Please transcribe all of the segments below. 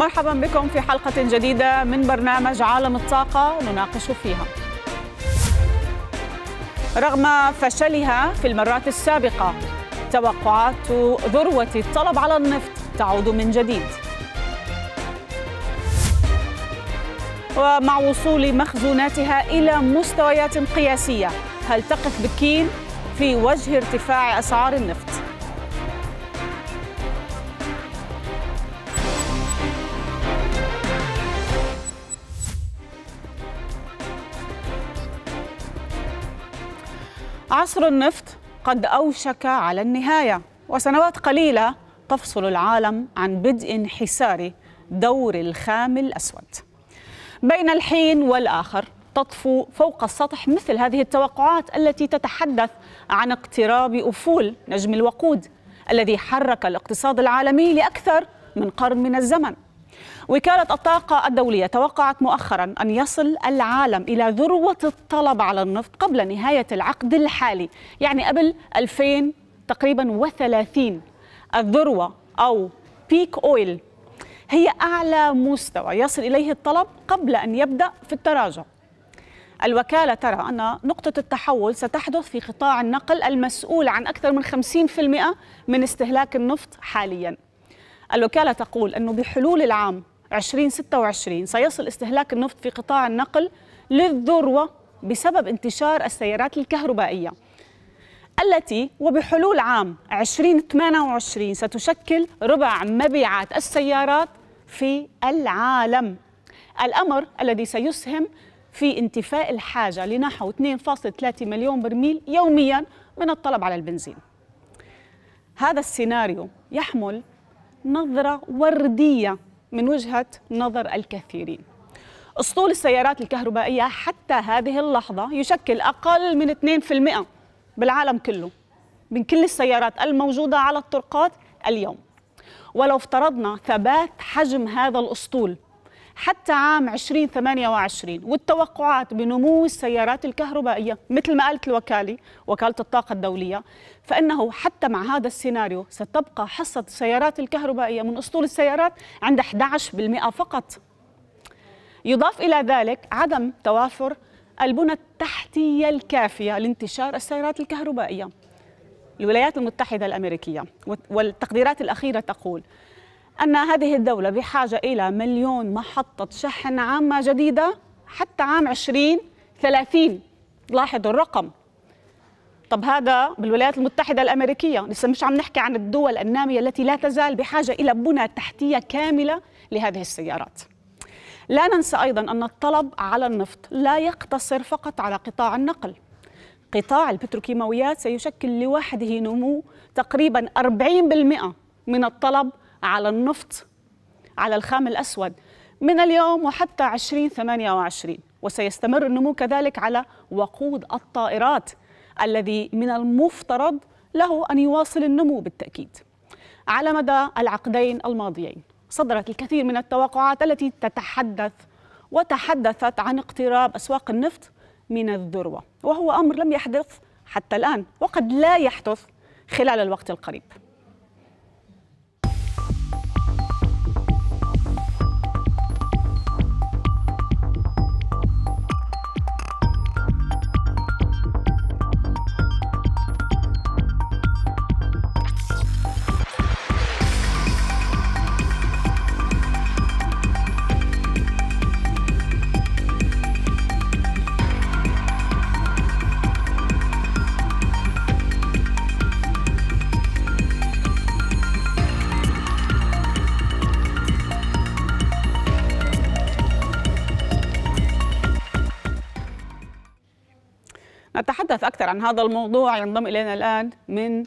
مرحبا بكم في حلقة جديدة من برنامج عالم الطاقة نناقش فيها رغم فشلها في المرات السابقة توقعات ذروة الطلب على النفط تعود من جديد ومع وصول مخزوناتها إلى مستويات قياسية هل تقف بكين في وجه ارتفاع أسعار النفط؟ عصر النفط قد أوشك على النهاية وسنوات قليلة تفصل العالم عن بدء انحسار دور الخام الأسود بين الحين والآخر تطفو فوق السطح مثل هذه التوقعات التي تتحدث عن اقتراب أفول نجم الوقود الذي حرك الاقتصاد العالمي لأكثر من قرن من الزمن وكالة الطاقة الدولية توقعت مؤخرا أن يصل العالم إلى ذروة الطلب على النفط قبل نهاية العقد الحالي يعني قبل 2000 تقريبا وثلاثين الذروة أو بيك أويل هي أعلى مستوى يصل إليه الطلب قبل أن يبدأ في التراجع الوكالة ترى أن نقطة التحول ستحدث في قطاع النقل المسؤول عن أكثر من 50% من استهلاك النفط حالياً الوكالة تقول أنه بحلول العام 2026 سيصل استهلاك النفط في قطاع النقل للذروة بسبب انتشار السيارات الكهربائية التي وبحلول عام 2028 ستشكل ربع مبيعات السيارات في العالم الأمر الذي سيسهم في انتفاء الحاجة لنحو 2.3 مليون برميل يوميا من الطلب على البنزين هذا السيناريو يحمل نظرة وردية من وجهة نظر الكثيرين اسطول السيارات الكهربائية حتى هذه اللحظة يشكل أقل من 2% بالعالم كله من كل السيارات الموجودة على الطرقات اليوم ولو افترضنا ثبات حجم هذا الاسطول حتى عام 2028 والتوقعات بنمو السيارات الكهربائية مثل ما قالت الوكالة وكالة الطاقة الدولية فإنه حتى مع هذا السيناريو ستبقى حصة السيارات الكهربائية من أسطول السيارات عند 11% فقط يضاف إلى ذلك عدم توافر البنى التحتية الكافية لانتشار السيارات الكهربائية الولايات المتحدة الأمريكية والتقديرات الأخيرة تقول أن هذه الدولة بحاجة إلى مليون محطة شحن عامة جديدة حتى عام 2030 لاحظوا الرقم طب هذا بالولايات المتحدة الأمريكية لسه مش عم نحكي عن الدول النامية التي لا تزال بحاجة إلى بنى تحتية كاملة لهذه السيارات لا ننسى أيضا أن الطلب على النفط لا يقتصر فقط على قطاع النقل قطاع البتروكيماويات سيشكل لوحده نمو تقريبا 40% من الطلب على النفط على الخام الأسود من اليوم وحتى 2028 وسيستمر النمو كذلك على وقود الطائرات الذي من المفترض له أن يواصل النمو بالتأكيد على مدى العقدين الماضيين صدرت الكثير من التوقعات التي تتحدث وتحدثت عن اقتراب أسواق النفط من الذروة وهو أمر لم يحدث حتى الآن وقد لا يحدث خلال الوقت القريب عن هذا الموضوع ينضم إلينا الآن من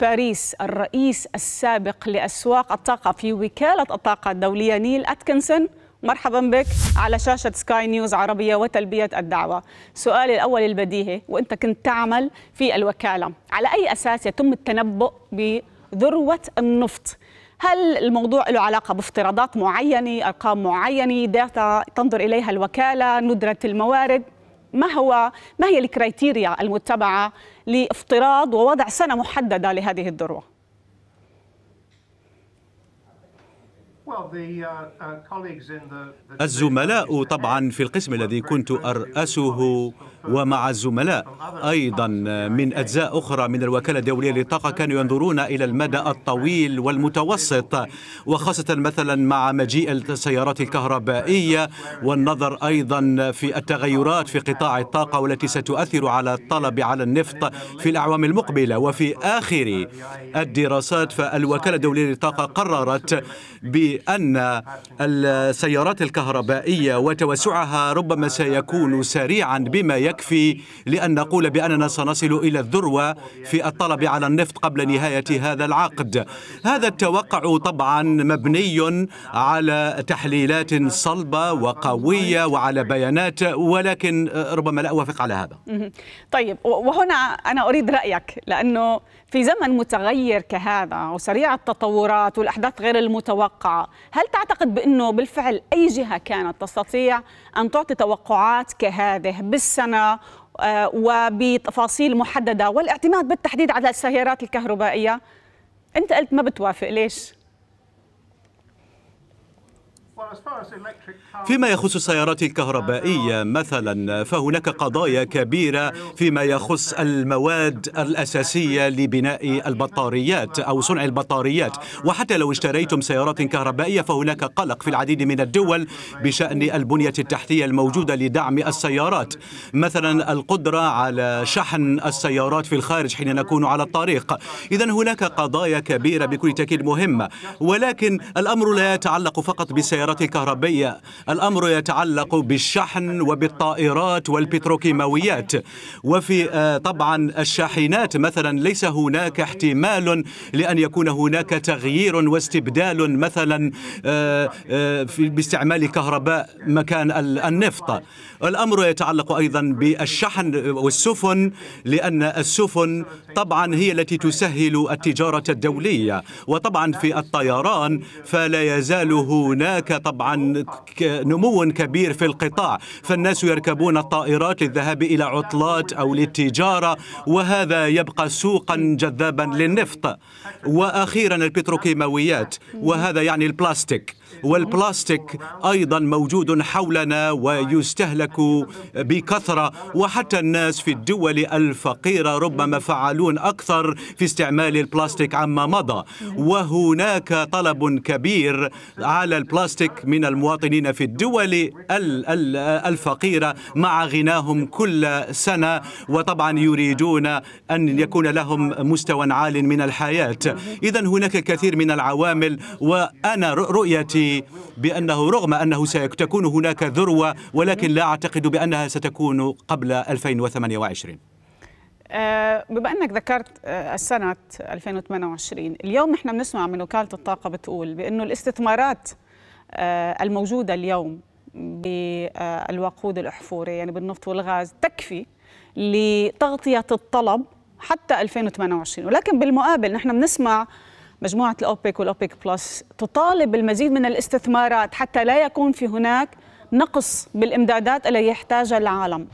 باريس الرئيس السابق لأسواق الطاقة في وكالة الطاقة الدولية نيل أتكنسون مرحبا بك على شاشة سكاي نيوز عربية وتلبية الدعوة سؤالي الأول البديهي وأنت كنت تعمل في الوكالة على أي أساس يتم التنبؤ بذروة النفط هل الموضوع له علاقة بافتراضات معينة أرقام معينة داتا تنظر إليها الوكالة ندرة الموارد ما هو ما هي الكريتيريا المتبعه لافتراض ووضع سنه محدده لهذه الذروه؟ Uh, uh, الزملاء طبعا في القسم الذي كنت أرأسه ومع الزملاء أيضا من أجزاء أخرى من الوكالة الدولية للطاقة كانوا ينظرون إلى المدى الطويل والمتوسط وخاصة مثلا مع مجيء السيارات الكهربائية والنظر أيضا في التغيرات في قطاع الطاقة والتي ستؤثر على الطلب على النفط في الأعوام المقبلة وفي آخر الدراسات فالوكالة الدولية للطاقة قررت أن السيارات الكهربائية وتوسعها ربما سيكون سريعا بما يكفي لأن نقول بأننا سنصل إلى الذروة في الطلب على النفط قبل نهاية هذا العقد هذا التوقع طبعا مبني على تحليلات صلبة وقوية وعلى بيانات ولكن ربما لا أوافق على هذا طيب وهنا أنا أريد رأيك لأنه في زمن متغير كهذا وسريع التطورات والأحداث غير المتوقعة هل تعتقد بأنه بالفعل أي جهة كانت تستطيع أن تعطي توقعات كهذه بالسنة آه، وبتفاصيل محددة والاعتماد بالتحديد على السيارات الكهربائية أنت قلت ما بتوافق ليش؟ فيما يخص السيارات الكهربائية مثلا فهناك قضايا كبيرة فيما يخص المواد الأساسية لبناء البطاريات أو صنع البطاريات وحتى لو اشتريتم سيارات كهربائية فهناك قلق في العديد من الدول بشأن البنية التحتية الموجودة لدعم السيارات مثلا القدرة على شحن السيارات في الخارج حين نكون على الطريق إذا هناك قضايا كبيرة بكل تأكيد مهمة ولكن الأمر لا يتعلق فقط بسيارات السيارات الكهربية الأمر يتعلق بالشحن وبالطائرات والبتروكيماويات وفي آه، طبعا الشاحنات مثلا ليس هناك احتمال لأن يكون هناك تغيير واستبدال مثلا آه، آه، باستعمال كهرباء مكان النفط الأمر يتعلق أيضا بالشحن والسفن لأن السفن طبعا هي التي تسهل التجارة الدولية وطبعا في الطيران فلا يزال هناك طبعا نمو كبير في القطاع فالناس يركبون الطائرات للذهاب إلى عطلات أو للتجارة وهذا يبقى سوقا جذابا للنفط وأخيرا البتروكيماويات وهذا يعني البلاستيك والبلاستيك أيضا موجود حولنا ويستهلك بكثرة وحتى الناس في الدول الفقيرة ربما فعلون أكثر في استعمال البلاستيك عما مضى وهناك طلب كبير على البلاستيك من المواطنين في الدول الفقيرة مع غناهم كل سنة وطبعا يريدون أن يكون لهم مستوى عال من الحياة إذا هناك كثير من العوامل وأنا رؤيتي بأنه رغم أنه ستكون هناك ذروة ولكن لا أعتقد بأنها ستكون قبل 2028 آه، بما انك ذكرت آه، السنه 2028 اليوم نحن بنسمع من وكاله الطاقه بتقول بانه الاستثمارات آه، الموجوده اليوم بالوقود الاحفوري يعني بالنفط والغاز تكفي لتغطيه الطلب حتى 2028 ولكن بالمقابل نحن بنسمع مجموعة الأوبك والأوبك بلس تطالب بالمزيد من الاستثمارات حتى لا يكون في هناك نقص بالإمدادات التي يحتاجها العالم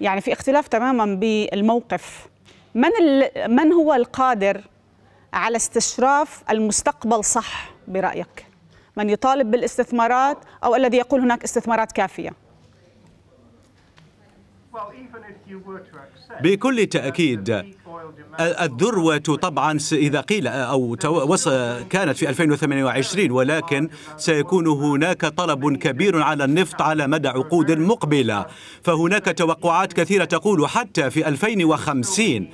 يعني في اختلاف تماما بالموقف من, من هو القادر على استشراف المستقبل صح برأيك؟ من يطالب بالاستثمارات أو الذي يقول هناك استثمارات كافية؟ بكل تأكيد الذروة طبعا إذا قيل أو كانت في 2028 ولكن سيكون هناك طلب كبير على النفط على مدى عقود مقبلة فهناك توقعات كثيرة تقول حتى في 2050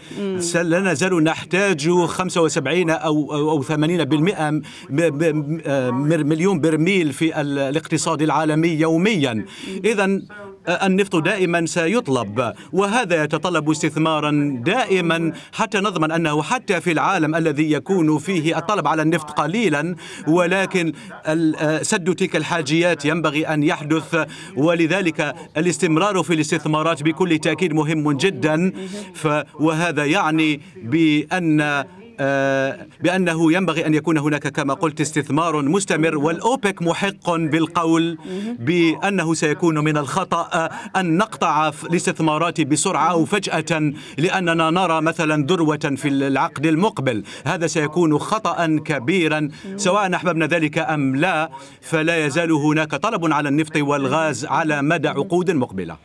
لا نزال نحتاج 75 أو أو 80% مليون برميل في الاقتصاد العالمي يوميا إذا النفط دائما سيطلب وهذا يتطلب استثمارا دائما حتى نضمن أنه حتى في العالم الذي يكون فيه الطلب على النفط قليلا ولكن آه، سد تلك الحاجيات ينبغي أن يحدث ولذلك الاستمرار في الاستثمارات بكل تأكيد مهم جدا وهذا يعني بأن آه، بأنه ينبغي أن يكون هناك كما قلت استثمار مستمر والأوبك محق بالقول بأنه سيكون من الخطأ أن نقطع الاستثمارات بسرعة أو فجأة لأننا نرى مثلا ذروة في العقد المقبل هذا سيكون خطأ كبيرا سواء أحببنا ذلك أم لا فلا يزال هناك طلب على النفط والغاز على مدى عقود مقبله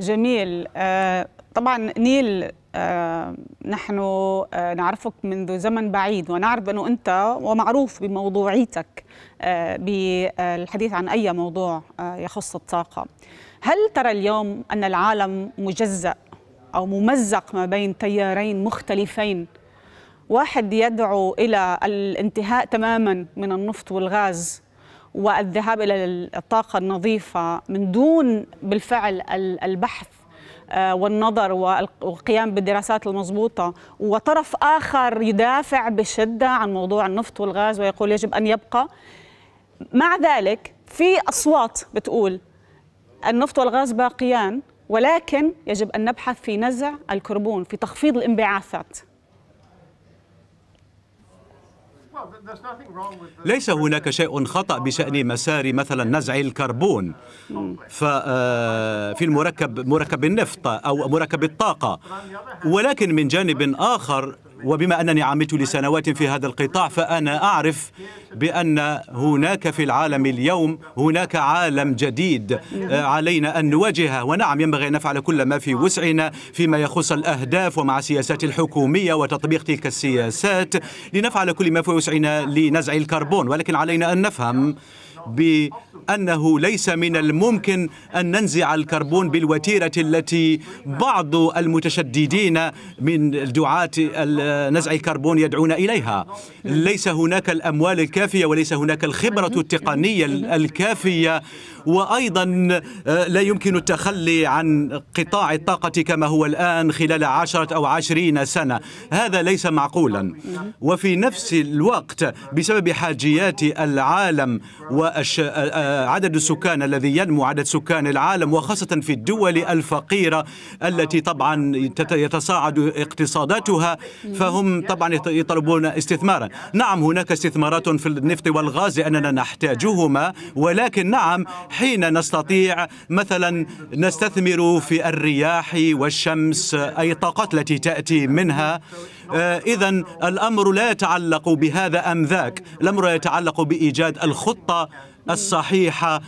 جميل آه، طبعا نيل آه نحن آه نعرفك منذ زمن بعيد ونعرف أنه أنت ومعروف بموضوعيتك آه بالحديث عن أي موضوع آه، يخص الطاقة هل ترى اليوم أن العالم مجزأ أو ممزق ما بين تيارين مختلفين واحد يدعو إلى الانتهاء تماما من النفط والغاز والذهاب إلى الطاقة النظيفة من دون بالفعل البحث آه، والنظر والقيام بالدراسات المضبوطة وطرف آخر يدافع بشدة عن موضوع النفط والغاز ويقول يجب أن يبقى مع ذلك في أصوات بتقول النفط والغاز باقيان ولكن يجب أن نبحث في نزع الكربون في تخفيض الانبعاثات ليس هناك شيء خطأ بشأن مسار مثلا نزع الكربون آه، في المركب مركب النفط أو مركب الطاقة ولكن من جانب آخر وبما أنني عملت لسنوات في هذا القطاع فأنا أعرف بأن هناك في العالم اليوم هناك عالم جديد آه، علينا أن نواجهه ونعم ينبغي أن نفعل كل ما في وسعنا فيما يخص الأهداف ومع السياسات الحكومية وتطبيق تلك السياسات لنفعل كل ما في وسعنا لنزع الكربون ولكن علينا أن نفهم بأنه ليس من الممكن أن ننزع الكربون بالوتيرة التي بعض المتشددين من دعاة نزع الكربون يدعون إليها ليس هناك الأموال الكافية وليس هناك الخبرة التقنية الكافية وأيضا آه، لا يمكن التخلي عن قطاع الطاقة كما هو الآن خلال عشرة أو عشرين سنة هذا ليس معقولا وفي نفس الوقت بسبب حاجيات العالم و عدد السكان الذي ينمو عدد سكان العالم وخاصة في الدول الفقيرة التي طبعا يتصاعد اقتصاداتها فهم طبعا يطلبون استثمارا نعم هناك استثمارات في النفط والغاز لأننا نحتاجهما ولكن نعم حين نستطيع مثلا نستثمر في الرياح والشمس أي الطاقات التي تأتي منها آه، إذا الأمر لا يتعلق بهذا أم ذاك الأمر يتعلق بإيجاد الخطة الصحيحة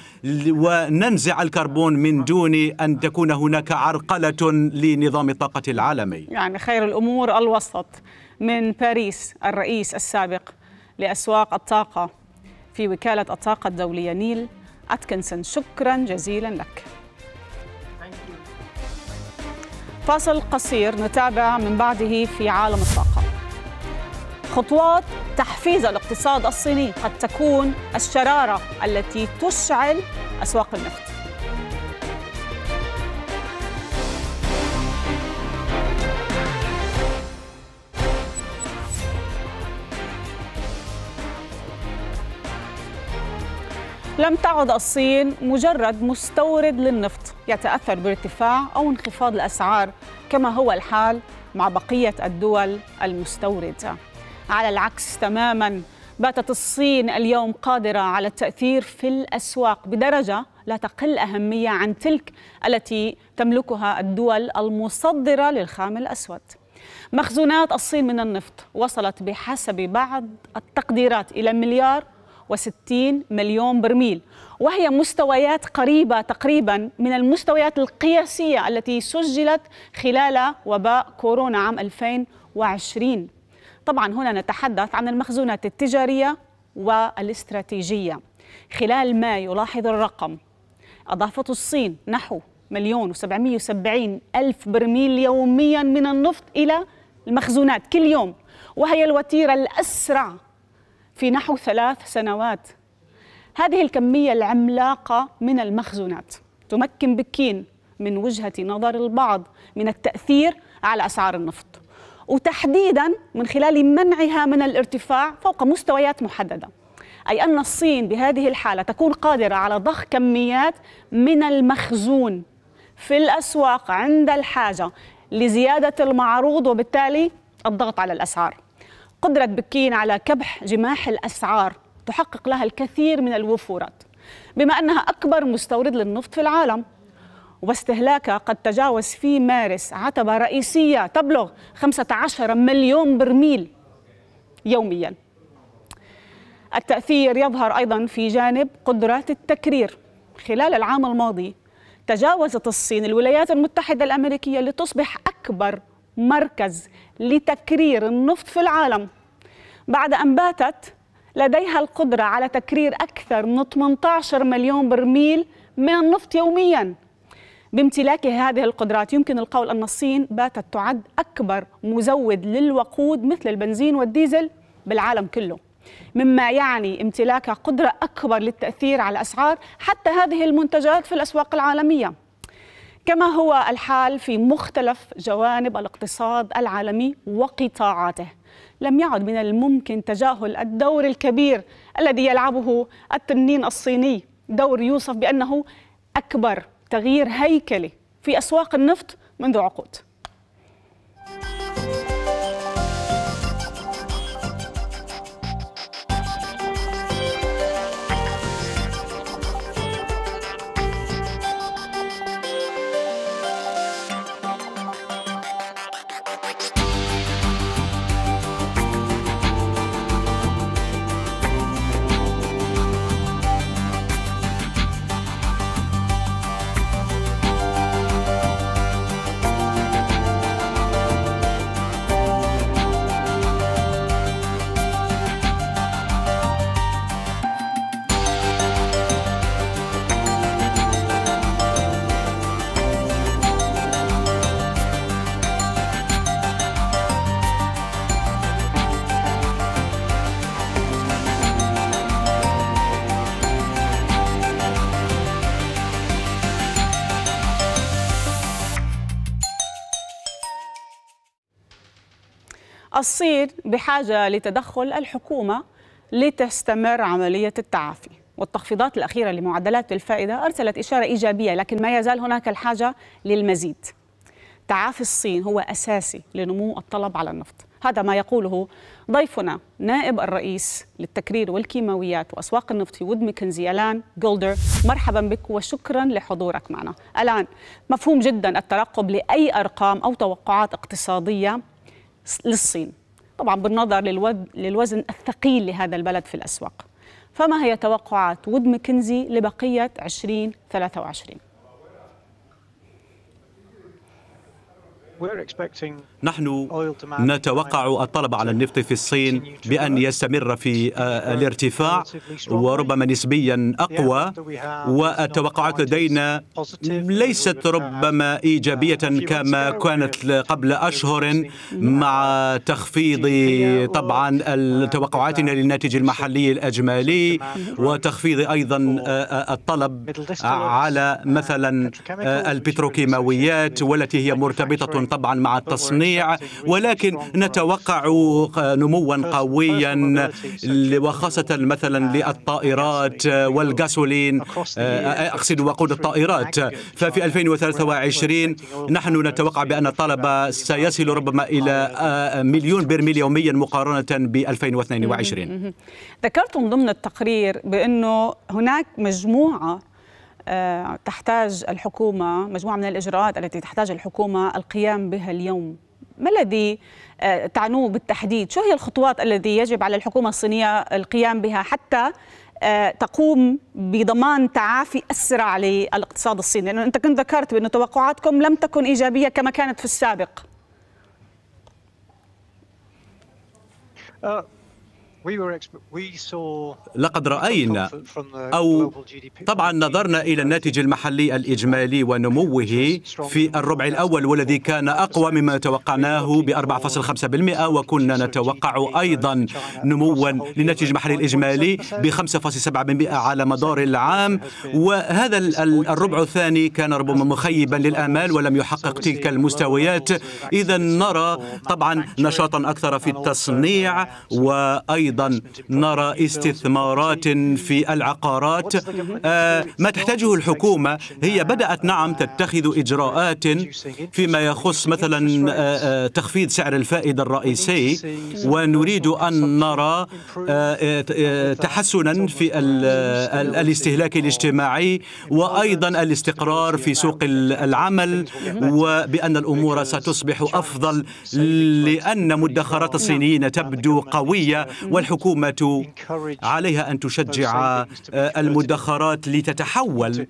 وننزع الكربون من دون أن تكون هناك عرقلة لنظام الطاقة العالمي يعني خير الأمور الوسط من باريس الرئيس السابق لأسواق الطاقة في وكالة الطاقة الدولية نيل أتكنسون شكرا جزيلا لك فاصل قصير نتابع من بعده في عالم الطاقة خطوات تحفيز الاقتصاد الصيني قد تكون الشرارة التي تشعل أسواق النفط لم تعد الصين مجرد مستورد للنفط يتأثر بارتفاع أو انخفاض الأسعار كما هو الحال مع بقية الدول المستوردة على العكس تماماً باتت الصين اليوم قادرة على التأثير في الأسواق بدرجة لا تقل أهمية عن تلك التي تملكها الدول المصدرة للخام الأسود مخزونات الصين من النفط وصلت بحسب بعض التقديرات إلى مليار 160 مليون برميل وهي مستويات قريبة تقريبا من المستويات القياسية التي سجلت خلال وباء كورونا عام 2020 طبعا هنا نتحدث عن المخزونات التجارية والاستراتيجية خلال ما يلاحظ الرقم أضافت الصين نحو مليون و770 ألف برميل يوميا من النفط إلى المخزونات كل يوم وهي الوتيرة الأسرع في نحو ثلاث سنوات هذه الكمية العملاقة من المخزونات تمكن بكين من وجهة نظر البعض من التأثير على أسعار النفط وتحديدا من خلال منعها من الارتفاع فوق مستويات محددة أي أن الصين بهذه الحالة تكون قادرة على ضخ كميات من المخزون في الأسواق عند الحاجة لزيادة المعروض وبالتالي الضغط على الأسعار قدرة بكين على كبح جماح الأسعار تحقق لها الكثير من الوفورات بما أنها أكبر مستورد للنفط في العالم واستهلاكها قد تجاوز في مارس عتبة رئيسية تبلغ 15 مليون برميل يوميا التأثير يظهر أيضا في جانب قدرات التكرير خلال العام الماضي تجاوزت الصين الولايات المتحدة الأمريكية لتصبح أكبر مركز لتكرير النفط في العالم بعد أن باتت لديها القدرة على تكرير أكثر من 18 مليون برميل من النفط يومياً بامتلاك هذه القدرات يمكن القول أن الصين باتت تعد أكبر مزود للوقود مثل البنزين والديزل بالعالم كله مما يعني امتلاك قدرة أكبر للتأثير على الأسعار حتى هذه المنتجات في الأسواق العالمية كما هو الحال في مختلف جوانب الاقتصاد العالمي وقطاعاته لم يعد من الممكن تجاهل الدور الكبير الذي يلعبه التنين الصيني دور يوصف بأنه أكبر تغيير هيكلي في أسواق النفط منذ عقود الصين بحاجة لتدخل الحكومة لتستمر عملية التعافي والتخفيضات الأخيرة لمعدلات الفائدة أرسلت إشارة إيجابية لكن ما يزال هناك الحاجة للمزيد تعافي الصين هو أساسي لنمو الطلب على النفط هذا ما يقوله ضيفنا نائب الرئيس للتكرير والكيماويات وأسواق النفط في وود مكنزي ألان جولدر مرحبا بك وشكرا لحضورك معنا الآن مفهوم جدا الترقب لأي أرقام أو توقعات اقتصادية للصين طبعا بالنظر للوزن الثقيل لهذا البلد في الأسواق فما هي توقعات وود مكنزي لبقية 2023 نحن نتوقع الطلب على النفط في الصين بأن يستمر في آه، الارتفاع وربما نسبيا أقوى والتوقعات لدينا ليست ربما uh, إيجابية كما كانت قبل أشهر مع تخفيض طبعا uh, توقعاتنا للناتج المحلي الأجمالي وتخفيض أيضا آه، آه، الطلب على uh, مثلا البتروكيماويات والتي هي مرتبطة طبعا مع التصنيع ولكن نتوقع آه، نموا قويا وخاصة مثلا للطائرات آه، والغاسولين آه، أقصد وقود الطائرات ففي 2023 نحن نتوقع بأن الطلب سيصل ربما إلى مليون برميل يوميا مقارنة ب 2022 ذكرتم ضمن التقرير بأنه هناك مجموعة تحتاج الحكومة مجموعة من الإجراءات التي تحتاج الحكومة القيام بها اليوم ما الذي آه، تعنوه بالتحديد؟ شو هي الخطوات التي يجب على الحكومة الصينية القيام بها حتى آه، تقوم بضمان تعافي أسرع للاقتصاد الصيني؟ لأنه أنت كنت ذكرت بأن توقعاتكم لم تكن إيجابية كما كانت في السابق. آه، لقد رأينا أو طبعا نظرنا إلى الناتج المحلي الإجمالي ونموه في الربع الأول والذي كان أقوى مما توقعناه ب 4.5% وكنا نتوقع أيضا نموا للناتج المحلي الإجمالي ب 5.7% على مدار العام وهذا الربع الثاني كان ربما مخيبا للآمال ولم يحقق تلك المستويات إذا نرى طبعا نشاطا أكثر في التصنيع وأيضا أيضا نرى استثمارات في العقارات آه، ما تحتاجه الحكومة هي بدأت نعم تتخذ إجراءات فيما يخص مثلا آه، آه، تخفيض سعر الفائدة الرئيسي ونريد أن نرى تحسنا في الاستهلاك الاجتماعي وأيضا الاستقرار في سوق العمل وبأن الأمور ستصبح أفضل لأن مدخرات الصينيين تبدو قوية والحكومة عليها أن تشجع آه، المدخرات لتتحول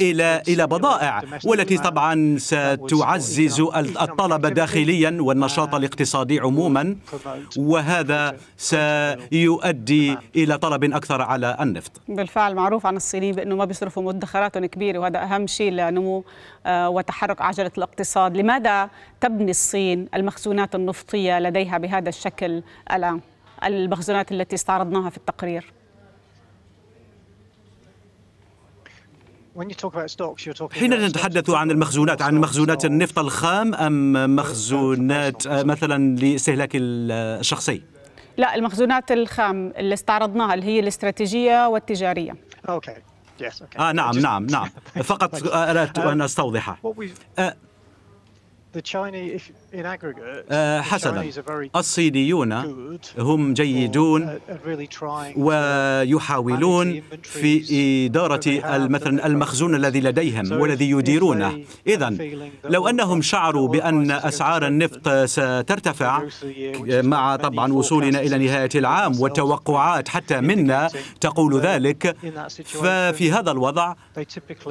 إلى إلى بضائع والتي طبعا ستعزز الطلب داخليا والنشاط الاقتصادي عموما وهذا سيؤدي إلى طلب أكثر على النفط بالفعل معروف عن الصينيين بأنه ما بيصرفوا مدخرات كبيرة وهذا أهم شيء لنمو آه، وتحرك عجلة الاقتصاد لماذا تبني الصين المخزونات النفطية لديها بهذا الشكل الآن؟ المخزونات التي استعرضناها في التقرير حين نتحدث عن المخزونات عن مخزونات النفط الخام أم مخزونات آه، مثلا لاستهلاك آه، الشخصي؟ لا المخزونات الخام اللي استعرضناها اللي هي الاستراتيجية والتجارية آه نعم نعم نعم فقط آه، أردت أن أستوضحها آه، حسنا الصينيون هم جيدون ويحاولون في إدارة مثلا المخزون الذي لديهم والذي يديرونه إذا لو أنهم شعروا بأن أسعار النفط سترتفع مع طبعا وصولنا إلى نهاية العام والتوقعات حتى منا تقول ذلك ففي هذا الوضع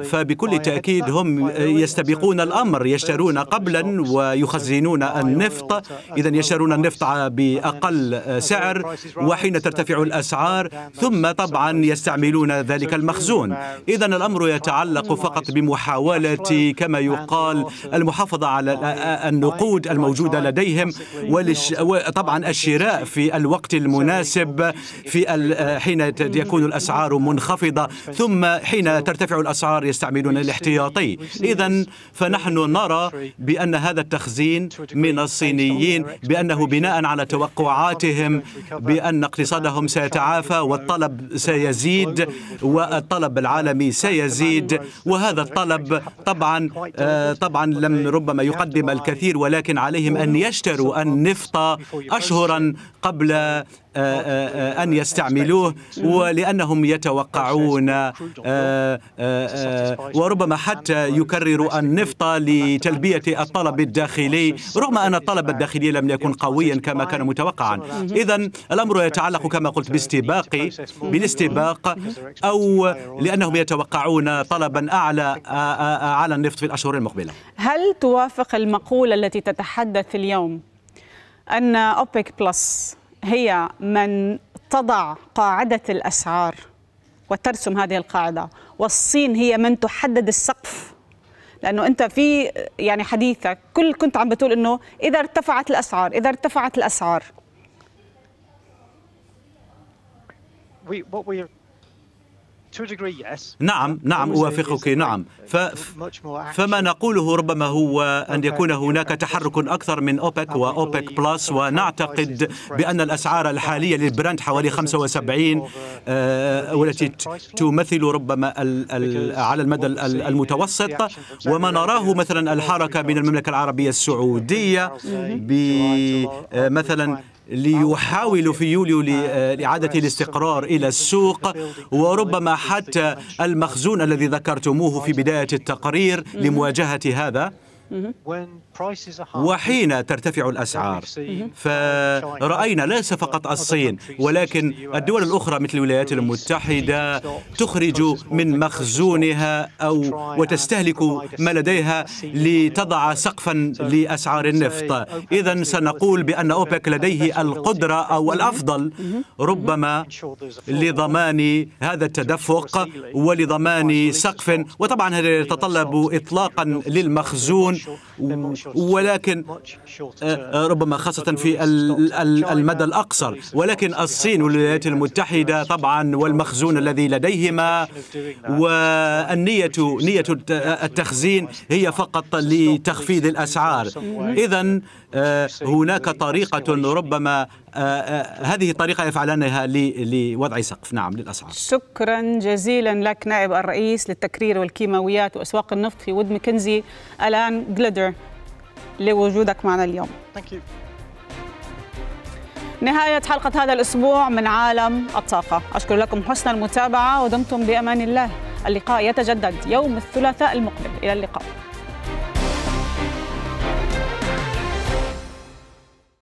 فبكل تأكيد هم يستبقون الأمر يشترون قبلا ويخزنون يشترون النفط إذا يشترون النفط بأقل سعر وحين ترتفع الأسعار ثم طبعا يستعملون ذلك المخزون إذا الأمر يتعلق فقط بمحاولة كما يقال المحافظة على النقود الموجودة لديهم وطبعا الشراء في الوقت المناسب في حين يكون الأسعار منخفضة ثم حين ترتفع الأسعار يستعملون الاحتياطي إذا فنحن نرى بأن هذا التخزين من الصينيين بأنه بناء على توقعاتهم بأن اقتصادهم سيتعافى والطلب سيزيد والطلب العالمي سيزيد وهذا الطلب طبعا آه، طبعا لم ربما يقدم الكثير ولكن عليهم أن يشتروا النفط أشهرا قبل آه، آه، آه، أن يستعملوه ولأنهم يتوقعون وربما حتى يكرروا النفط لتلبية الطلب الداخلي رغم أن الطلب الداخلي لم يكن قويا كما كان متوقعا إذا الأمر يتعلق كما قلت باستباق بالاستباق أو لأنهم يتوقعون طلبا أعلى على النفط في الأشهر المقبلة هل توافق المقولة التي تتحدث اليوم أن أوبيك بلس هي من تضع قاعدة الأسعار وترسم هذه القاعدة والصين هي من تحدد السقف لانه انت في يعني حديثك كل كنت عم بتقول انه اذا ارتفعت الاسعار اذا ارتفعت الاسعار نعم نعم أوافقك نعم ف... فما نقوله ربما هو أن يكون هناك تحرك أكثر من أوبك وأوبك بلس ونعتقد بأن الأسعار الحالية للبراند حوالي 75 آه، والتي تمثل ربما على المدى المتوسط وما نراه مثلا الحركة من المملكة العربية السعودية بمثلا ليحاول في يوليو آه، آه، لإعادة الاستقرار إلى السوق وربما حتى المخزون الذي ذكرتموه في بداية التقرير لمواجهة هذا وحين ترتفع الأسعار فرأينا ليس فقط الصين ولكن الدول الأخرى مثل الولايات المتحدة تخرج من مخزونها أو وتستهلك ما لديها لتضع سقفا لأسعار النفط إذا سنقول بأن أوبك لديه القدرة أو الأفضل mm-hmm. ربما mm-hmm. لضمان هذا التدفق ولضمان سقف وطبعا هذا يتطلب إطلاقا للمخزون chaud. ولكن آه، آه، ربما خاصة في المدى الأقصر ولكن الصين والولايات المتحدة طبعا والمخزون الذي لديهما والنية نية التخزين هي فقط لتخفيض الأسعار إذا آه، هناك طريقة ربما هذه الطريقة يفعلانها لوضع سقف نعم للأسعار شكرا جزيلا لك نائب الرئيس للتكرير والكيماويات وأسواق النفط في ود مكنزي الآن جلدر لوجودك معنا اليوم Thank you. نهاية حلقة هذا الأسبوع من عالم الطاقة أشكر لكم حسن المتابعة ودمتم بأمان الله اللقاء يتجدد يوم الثلاثاء المقبل إلى اللقاء